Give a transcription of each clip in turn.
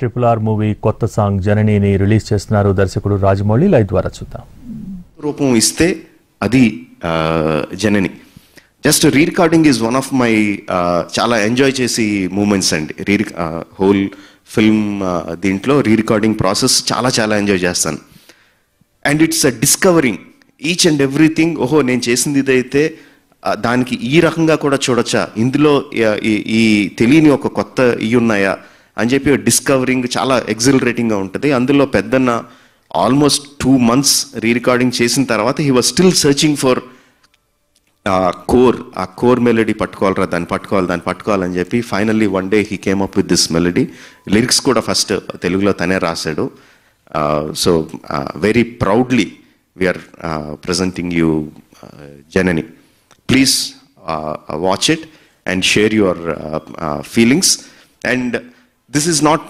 triple R movie కొత్త song జననీని release చేస్తున్నారు దర్శకుడు రాజమౌళి లైవ్ ద్వారా చూద్దాం రూపం ఇస్తే అది Janani just re recording is one of my చాలా ఎంజాయ్ చేసి మూమెంట్స్ అండి రీ హోల్ ఫిల్మ్ దీంట్లో రీ రికార్డింగ్ ప్రాసెస్ చాలా చాలా ఎంజాయ్ చేస్తాను and it's a discovering each and everything ఓహో నేను చేసింది ఇదైతే దానికి ఈ రకంగా కూడా చూడొచ్చా ఇందులో ఈ తెలియని ఒక కొత్త ఇవి ఉన్నాయా అని చెప్పి డిస్కవరింగ్ చాలా ఎగ్జిలరేటింగ్గా ఉంటుంది అందులో పెద్దన్న almost two months re recording చేసిన తర్వాత he was still searching for core ah core melody పట్టుకోవాలరా దాన్ని పట్టుకోవాలి దాన్ని పట్టుకోవాలని చెప్పి finally one day he came up with this melody lyrics కూడా ఫస్ట్ తెలుగులో తనే రాశాడు so very proudly we are presenting you Janani please watch it and share your feelings and this is not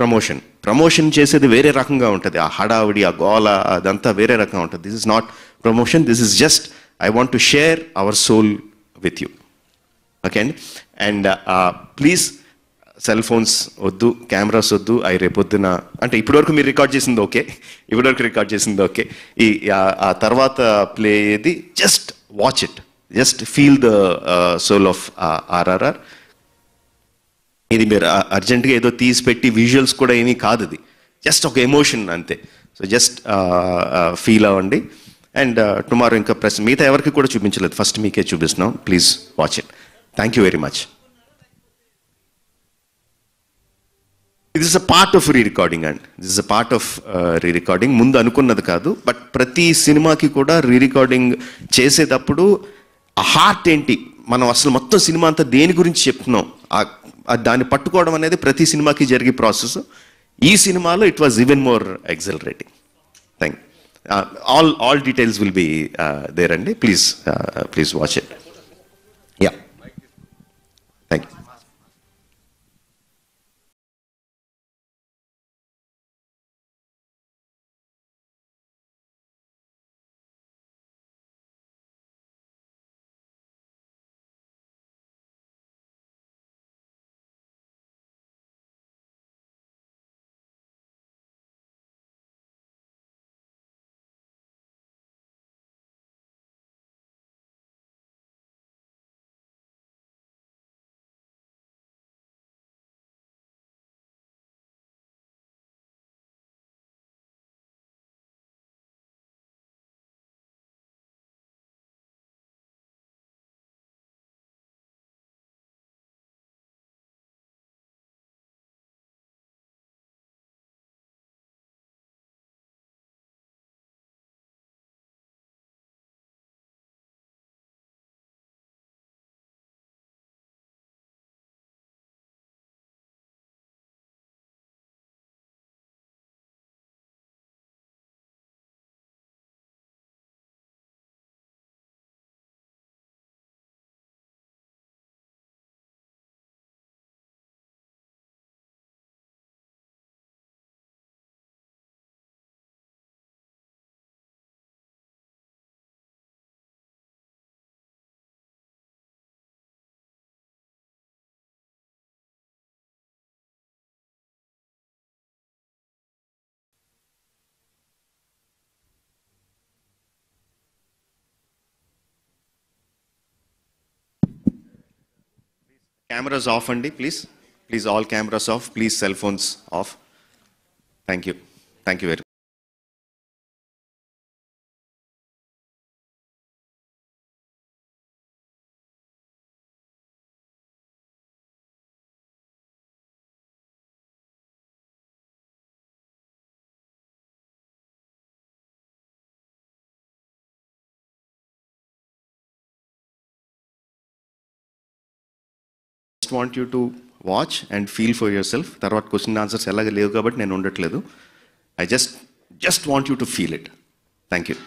promotion promotion చేసేది వేరే రకంగా ఉంటుంది ఆ హడావిడి ఆ గోల అదంతా వేరే రకంగా ఉంటుంది this is not promotion this is just I want to share our soul with you okay అండి అండ్ ప్లీజ్ సెల్ ఫోన్స్ వద్దు కెమెరాస్ వద్దు అవి రేపొద్దున అంటే ఇప్పటివరకు మీరు రికార్డ్ చేసింది ఓకే ఇప్పటివరకు రికార్డ్ చేసింది ఓకే ఈ ఆ తర్వాత ప్లే ఏది just watch it just feel the soul of RRR ఇది మీరు అర్జెంటుగా ఏదో తీసి పెట్టి విజువల్స్ కూడా ఏమీ కాదు అది జస్ట్ ఒక ఎమోషన్ అంతే సో జస్ట్ ఫీల్ అవ్వండి అండ్ టుమారో uh, ఇంకా ప్రెస్ మిగతా ఎవరికి కూడా చూపించలేదు ఫస్ట్ మీకే చూపిస్తున్నాం please watch it thank you very much it is a part of re recording and this is a part of re recording ముందు అనుకున్నది కాదు బట్ ప్రతి సినిమాకి కూడా రీ రికార్డింగ్ చేసేటప్పుడు ఆ హార్ట్ ఏంటి మనం అసలు మొత్తం సినిమా అంతా దేని గురించి చెప్తున్నాం ఆ దాన్ని పట్టుకోవడం అనేది ప్రతి సినిమాకి జరిగే ప్రాసెస్ ఈ సినిమాలో it was even more exhilarating thank all all details will be there అండి please please watch it cameras off అండి please please all cameras off please cell phones off thank you thank you very just want you to watch and feel for yourself తర్వాత question answers ఎలాగ లేవు కాబట్టి నేను ఉండట్లేదు I just just want you to feel it thank you